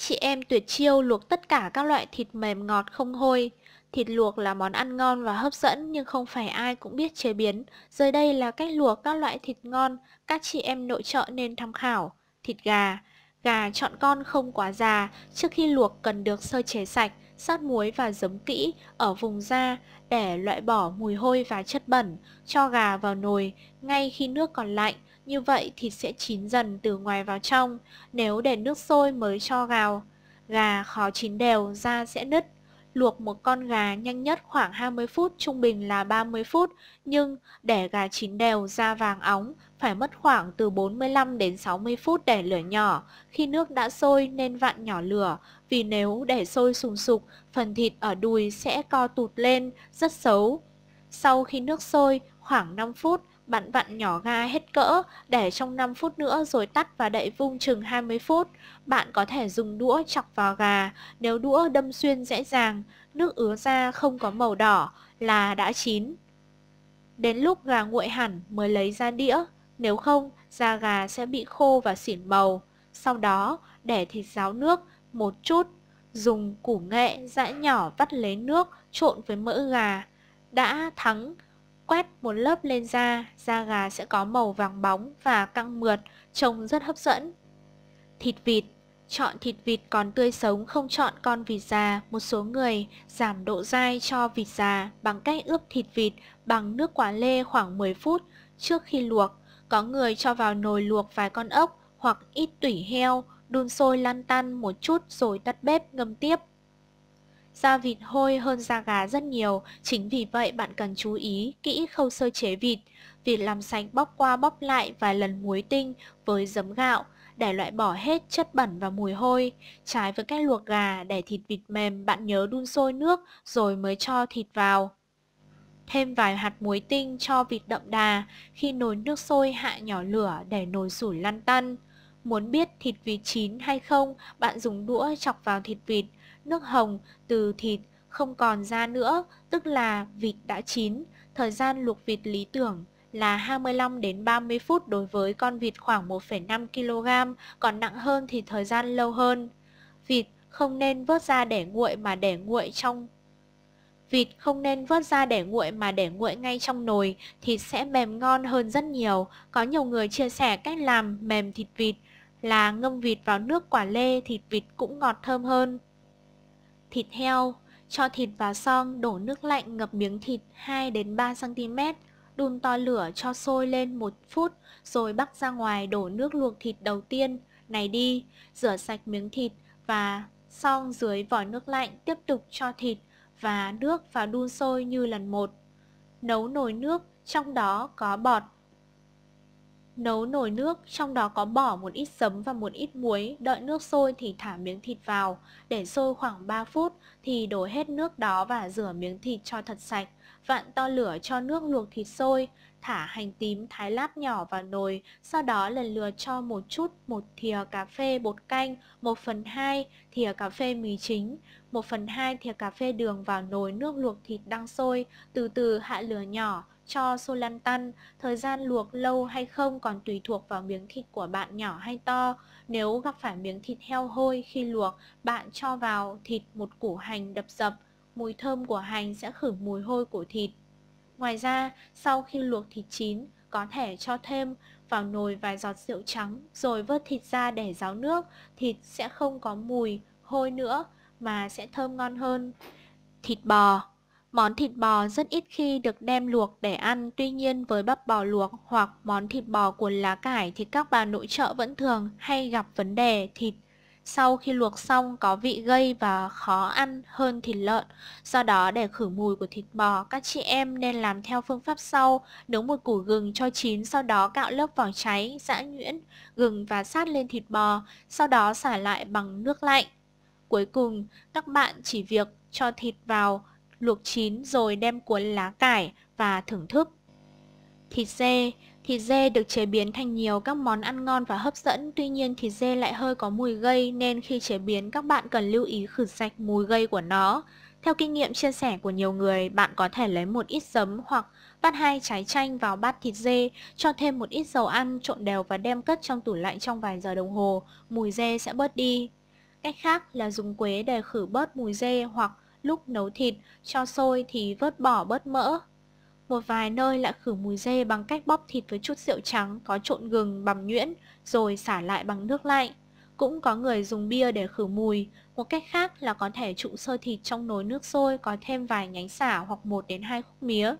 chị em tuyệt chiêu luộc tất cả các loại thịt mềm ngọt không hôi. Thịt luộc là món ăn ngon và hấp dẫn nhưng không phải ai cũng biết chế biến. Dưới đây là cách luộc các loại thịt ngon các chị em nội trợ nên tham khảo. Thịt gà Gà chọn con không quá già, trước khi luộc cần được sơ chế sạch, sát muối và giấm kỹ ở vùng da để loại bỏ mùi hôi và chất bẩn. Cho gà vào nồi ngay khi nước còn lạnh, như vậy thịt sẽ chín dần từ ngoài vào trong, nếu để nước sôi mới cho gào. Gà khó chín đều, da sẽ nứt. Luộc một con gà nhanh nhất khoảng 20 phút, trung bình là 30 phút, nhưng để gà chín đều da vàng óng phải mất khoảng từ 45 đến 60 phút để lửa nhỏ. Khi nước đã sôi nên vặn nhỏ lửa, vì nếu để sôi sùng sục, phần thịt ở đùi sẽ co tụt lên, rất xấu. Sau khi nước sôi, khoảng 5 phút, bạn vặn nhỏ ga hết cỡ, để trong 5 phút nữa rồi tắt và đậy vung chừng 20 phút. Bạn có thể dùng đũa chọc vào gà, nếu đũa đâm xuyên dễ dàng, nước ứa ra không có màu đỏ là đã chín. Đến lúc gà nguội hẳn mới lấy ra đĩa, nếu không da gà sẽ bị khô và xỉn màu. Sau đó để thịt ráo nước một chút, dùng củ nghệ dã nhỏ vắt lấy nước trộn với mỡ gà. Đã thắng Quét một lớp lên da, da gà sẽ có màu vàng bóng và căng mượt, trông rất hấp dẫn. Thịt vịt Chọn thịt vịt còn tươi sống không chọn con vịt già, một số người giảm độ dai cho vịt già bằng cách ướp thịt vịt bằng nước quả lê khoảng 10 phút trước khi luộc. Có người cho vào nồi luộc vài con ốc hoặc ít tủy heo, đun sôi lăn tăn một chút rồi tắt bếp ngâm tiếp. Da vịt hôi hơn da gà rất nhiều, chính vì vậy bạn cần chú ý kỹ khâu sơ chế vịt. Vịt làm sạch bóc qua bóc lại vài lần muối tinh với giấm gạo để loại bỏ hết chất bẩn và mùi hôi. Trái với cách luộc gà để thịt vịt mềm bạn nhớ đun sôi nước rồi mới cho thịt vào. Thêm vài hạt muối tinh cho vịt đậm đà, khi nồi nước sôi hạ nhỏ lửa để nồi sủi lăn tăn. Muốn biết thịt vịt chín hay không, bạn dùng đũa chọc vào thịt vịt, nước hồng từ thịt không còn ra nữa, tức là vịt đã chín. Thời gian luộc vịt lý tưởng là 25 đến 30 phút đối với con vịt khoảng 1,5 kg, còn nặng hơn thì thời gian lâu hơn. Vịt không nên vớt ra để nguội mà để nguội trong Vịt không nên vớt ra để nguội mà để nguội ngay trong nồi, thịt sẽ mềm ngon hơn rất nhiều. Có nhiều người chia sẻ cách làm mềm thịt vịt là ngâm vịt vào nước quả lê, thịt vịt cũng ngọt thơm hơn. Thịt heo Cho thịt vào xong đổ nước lạnh ngập miếng thịt 2 đến 3 cm Đun to lửa cho sôi lên 1 phút Rồi bắc ra ngoài đổ nước luộc thịt đầu tiên Này đi Rửa sạch miếng thịt Và xong dưới vòi nước lạnh tiếp tục cho thịt và nước vào đun sôi như lần một. Nấu nồi nước trong đó có bọt Nấu nồi nước, trong đó có bỏ một ít sấm và một ít muối, đợi nước sôi thì thả miếng thịt vào. Để sôi khoảng 3 phút thì đổ hết nước đó và rửa miếng thịt cho thật sạch. Vặn to lửa cho nước luộc thịt sôi, thả hành tím thái lát nhỏ vào nồi, sau đó lần lượt cho một chút một thìa cà phê bột canh, 1 phần 2 thìa cà phê mì chính, 1 phần 2 thìa cà phê đường vào nồi nước luộc thịt đang sôi, từ từ hạ lửa nhỏ, cho Solantan, thời gian luộc lâu hay không còn tùy thuộc vào miếng thịt của bạn nhỏ hay to. Nếu gặp phải miếng thịt heo hôi khi luộc, bạn cho vào thịt một củ hành đập dập, mùi thơm của hành sẽ khử mùi hôi của thịt. Ngoài ra, sau khi luộc thịt chín, có thể cho thêm vào nồi vài giọt rượu trắng rồi vớt thịt ra để ráo nước, thịt sẽ không có mùi hôi nữa mà sẽ thơm ngon hơn. Thịt bò Món thịt bò rất ít khi được đem luộc để ăn, tuy nhiên với bắp bò luộc hoặc món thịt bò cuốn lá cải thì các bà nội trợ vẫn thường hay gặp vấn đề thịt sau khi luộc xong có vị gây và khó ăn hơn thịt lợn. Do đó để khử mùi của thịt bò, các chị em nên làm theo phương pháp sau, nướng một củ gừng cho chín, sau đó cạo lớp vỏ cháy, giã nhuyễn, gừng và sát lên thịt bò, sau đó xả lại bằng nước lạnh. Cuối cùng, các bạn chỉ việc cho thịt vào luộc chín rồi đem cuốn lá cải và thưởng thức. Thịt dê Thịt dê được chế biến thành nhiều các món ăn ngon và hấp dẫn, tuy nhiên thịt dê lại hơi có mùi gây nên khi chế biến các bạn cần lưu ý khử sạch mùi gây của nó. Theo kinh nghiệm chia sẻ của nhiều người, bạn có thể lấy một ít giấm hoặc vắt hai trái chanh vào bát thịt dê, cho thêm một ít dầu ăn trộn đều và đem cất trong tủ lạnh trong vài giờ đồng hồ, mùi dê sẽ bớt đi. Cách khác là dùng quế để khử bớt mùi dê hoặc lúc nấu thịt, cho sôi thì vớt bỏ bớt mỡ. Một vài nơi lại khử mùi dê bằng cách bóp thịt với chút rượu trắng có trộn gừng bằm nhuyễn rồi xả lại bằng nước lạnh. Cũng có người dùng bia để khử mùi, một cách khác là có thể trụ sơ thịt trong nồi nước sôi có thêm vài nhánh xả hoặc 1 đến 2 khúc mía.